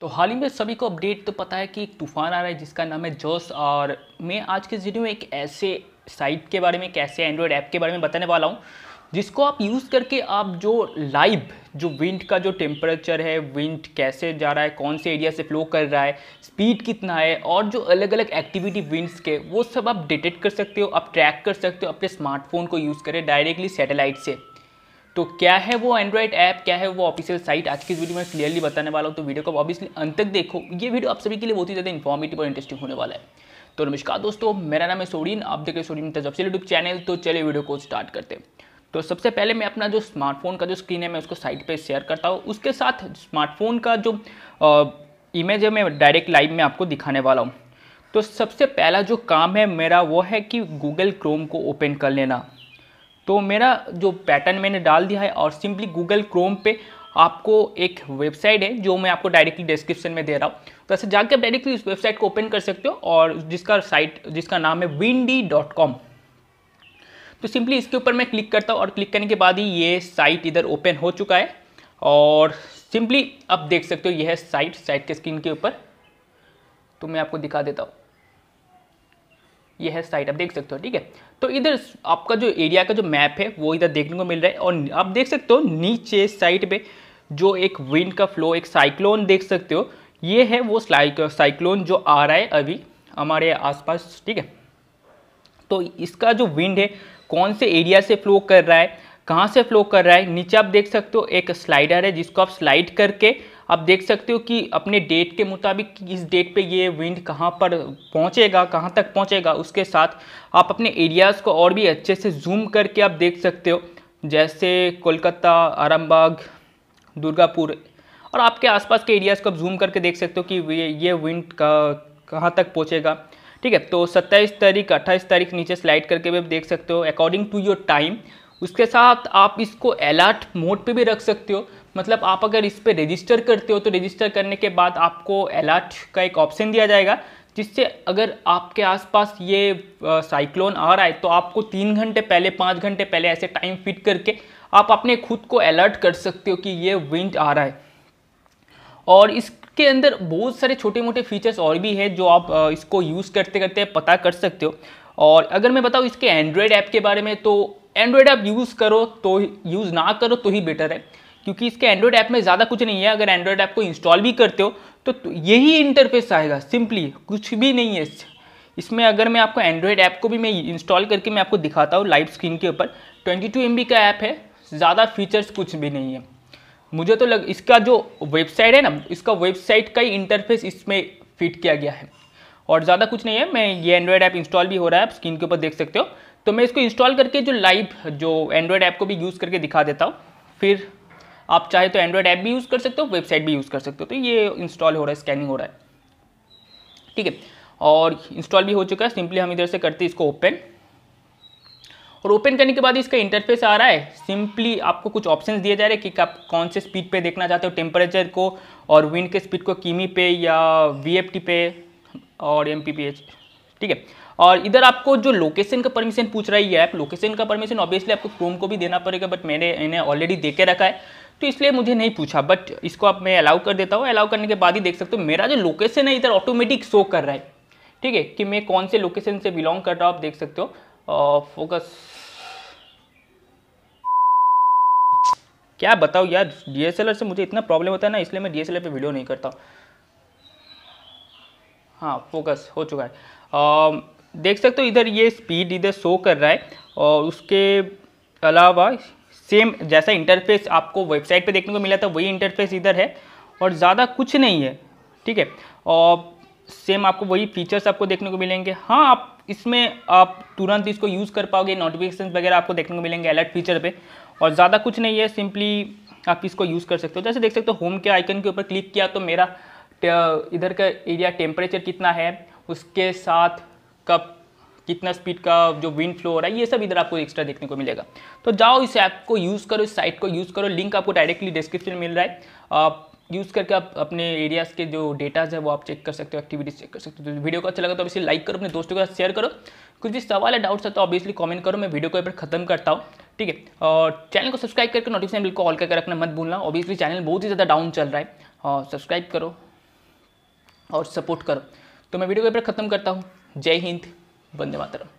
तो हाल ही में सभी को अपडेट तो पता है कि एक तूफान आ रहा है जिसका नाम है जोस और मैं आज के वीडियो में एक ऐसे साइट के बारे में कैसे एंड्रॉयड ऐप के बारे में बताने वाला हूँ जिसको आप यूज़ करके आप जो लाइव जो विंड का जो टेम्परेचर है विंड कैसे जा रहा है कौन से एरिया से फ्लो कर रहा है स्पीड कितना है और जो अलग अलग एक्टिविटी विंड्स के वो सब आप डिटेक्ट कर सकते हो आप ट्रैक कर सकते हो अपने स्मार्टफोन को यूज़ करें डायरेक्टली सैटेलाइट से तो क्या है वो एंड्रॉइड ऐप क्या है वो ऑफिशियल साइट आज की इस वीडियो में क्लियरली बताने वाला हूँ तो वीडियो को ऑब्वियसली अंत तक देखो ये वीडियो आप सभी के लिए बहुत ही ज़्यादा इन्फॉर्मेटिव और इंटरेस्टिंग होने वाला है तो नमस्कार दोस्तों मेरा नाम है सोडीन आप देख रहे सोडीन सबसे यूट्यूब चैनल तो चलिए वीडियो को स्टार्ट करते तो सबसे पहले मैं अपना जो स्मार्टफोन का जो स्क्रीन है मैं उसको साइट पर शेयर करता हूँ उसके साथ स्मार्टफोन का जो इमेज है मैं डायरेक्ट लाइव में आपको दिखाने वाला हूँ तो सबसे पहला जो काम है मेरा वो है कि गूगल क्रोम को ओपन कर लेना तो मेरा जो पैटर्न मैंने डाल दिया है और सिंपली गूगल क्रोम पे आपको एक वेबसाइट है जो मैं आपको डायरेक्टली डिस्क्रिप्शन में दे रहा हूँ तो ऐसे जाके आप डायरेक्टली उस वेबसाइट को ओपन कर सकते हो और जिसका साइट जिसका नाम है विंडी डॉट कॉम तो सिंपली इसके ऊपर मैं क्लिक करता हूँ और क्लिक करने के बाद ही ये साइट इधर ओपन हो चुका है और सिंपली आप देख सकते हो यह है साइट साइट के स्क्रीन के ऊपर तो मैं आपको दिखा देता हूँ ये है साइट आप देख सकते हो ठीक है तो इधर आपका जो एरिया का जो मैप है वो इधर देखने को मिल रहा है और आप देख सकते हो नीचे साइड पे जो एक विंड का फ्लो एक साइक्लोन देख सकते हो ये है वो साइक्लोन जो आ रहा है अभी हमारे आसपास ठीक है तो इसका जो विंड है कौन से एरिया से फ्लो कर रहा है कहाँ से फ्लो कर रहा है नीचे आप देख सकते हो एक स्लाइडर है जिसको आप स्लाइड करके आप देख सकते हो कि अपने डेट के मुताबिक इस डेट पे ये विंड कहाँ पर पहुँचेगा कहाँ तक पहुँचेगा उसके साथ आप अपने एरियाज़ को और भी अच्छे से जूम करके आप देख सकते हो जैसे कोलकाता आरामबाग दुर्गापुर और आपके आसपास के एरियाज़ को आप जूम करके देख सकते हो कि ये विंड का कहाँ तक पहुँचेगा ठीक है तो 27 तारीख 28 तारीख नीचे स्लाइड करके भी आप देख सकते हो अकॉर्डिंग टू योर टाइम उसके साथ आप इसको अलर्ट मोड पे भी रख सकते हो मतलब आप अगर इस पर रजिस्टर करते हो तो रजिस्टर करने के बाद आपको अलर्ट का एक ऑप्शन दिया जाएगा जिससे अगर आपके आसपास ये साइक्लोन आ रहा है तो आपको तीन घंटे पहले पाँच घंटे पहले ऐसे टाइम फिट करके आप अपने खुद को अलर्ट कर सकते हो कि ये विंड आ रहा है और इसके अंदर बहुत सारे छोटे मोटे फीचर्स और भी हैं जो आप इसको यूज़ करते करते पता कर सकते हो और अगर मैं बताऊँ इसके एंड्रॉयड ऐप के बारे में तो एंड्रॉयड ऐप यूज़ करो तो यूज़ ना करो तो ही बेटर है क्योंकि इसके एंड्रॉयड ऐप में ज़्यादा कुछ नहीं है अगर एंड्रॉयड ऐप को इंस्टॉल भी करते हो तो यही इंटरफेस आएगा सिंपली कुछ भी नहीं है इसमें अगर मैं आपको एंड्रॉयड ऐप को भी मैं इंस्टॉल करके मैं आपको दिखाता हूँ लाइव स्क्रीन के ऊपर ट्वेंटी टू एम का ऐप है ज़्यादा फीचर्स कुछ भी नहीं है मुझे तो लग इसका जो वेबसाइट है ना इसका वेबसाइट का ही इंटरफेस इसमें फिट किया गया है और ज़्यादा कुछ नहीं है मैं ये एंड्रॉयड ऐप इंस्टॉल भी हो रहा है आप स्क्रीन के ऊपर देख सकते हो तो मैं इसको इंस्टॉल करके जो लाइव जो एंड्रॉयड ऐप को भी यूज़ करके दिखा देता हूँ फिर आप चाहे तो एंड्रॉयड ऐप भी यूज़ कर सकते हो वेबसाइट भी यूज़ कर सकते हो तो ये इंस्टॉल हो रहा है स्कैनिंग हो रहा है ठीक है और इंस्टॉल भी हो चुका है सिंपली हम इधर से करते हैं इसको ओपन और ओपन करने के बाद इसका इंटरफेस आ रहा है सिंपली आपको कुछ ऑप्शन दिए जा रहे हैं कि आप कौन से स्पीड पर देखना चाहते हो टेम्परेचर को और विंड के स्पीड को किमी पे या वी पे और एम ठीक है और इधर आपको जो लोकेशन का परमिशन पूछ रहा है ये ऐप लोकेशन का परमिशन ऑब्वियसली आपको क्रोम को भी देना पड़ेगा बट मैंने इन्हें ऑलरेडी दे के रखा है तो इसलिए मुझे नहीं पूछा बट इसको आप मैं अलाउ कर देता हूँ अलाउ करने के बाद ही देख सकते हो मेरा जो लोकेशन है इधर ऑटोमेटिक शो कर रहा है ठीक है कि मैं कौन से लोकेशन से बिलोंग कर रहा हूँ आप देख सकते हो फोकस क्या बताओ यार डीएसएलआर से मुझे इतना प्रॉब्लम होता है ना इसलिए मैं डीएसएलआर पे वीडियो नहीं करता हाँ फोकस हो चुका है आ, देख सकते हो इधर ये स्पीड इधर शो कर रहा है और उसके अलावा सेम जैसा इंटरफेस आपको वेबसाइट पे देखने को मिला था वही इंटरफेस इधर है और ज़्यादा कुछ नहीं है ठीक है और सेम आपको वही फीचर्स आपको देखने को मिलेंगे हाँ आप इसमें आप तुरंत इसको यूज़ कर पाओगे नोटिफिकेशन वगैरह आपको देखने को मिलेंगे अलर्ट फीचर पर और ज़्यादा कुछ नहीं है सिंपली आप इसको यूज़ कर सकते हो जैसे देख सकते हो होम के आइकन के ऊपर क्लिक किया तो मेरा इधर का एरिया टेम्परेचर कितना है उसके साथ का कितना स्पीड का जो विंड फ्लो हो रहा है ये सब इधर आपको एक्स्ट्रा देखने को मिलेगा तो जाओ इस ऐप को यूज़ करो इस साइट को यूज़ करो लिंक आपको डायरेक्टली डिस्क्रिप्शन में मिल रहा है आप यूज़ करके आप अपने एरियाज़ के जो डेटाज है वो आप चेक कर सकते हो एक्टिविटीज चेक कर सकते हो तो वीडियो को अच्छा लगा तो इसे लाइक करो अपने दोस्तों के साथ शेयर करो कुछ भी सवाल है डाउट्स है तो ऑब्वियसली कमेंट करो मैं वीडियो को पर खत्म करता हूँ ठीक है और चैनल को सब्सक्राइब करके नोटिफिकेशन बिल्कुल ऑल करके रखना मत भूलना ऑब्वियसली चैनल बहुत ही ज़्यादा डाउन चल रहा है और सब्सक्राइब करो और सपोर्ट करो तो मैं वीडियो को पर खत्म करता हूँ जय हिंद वंदे मातरम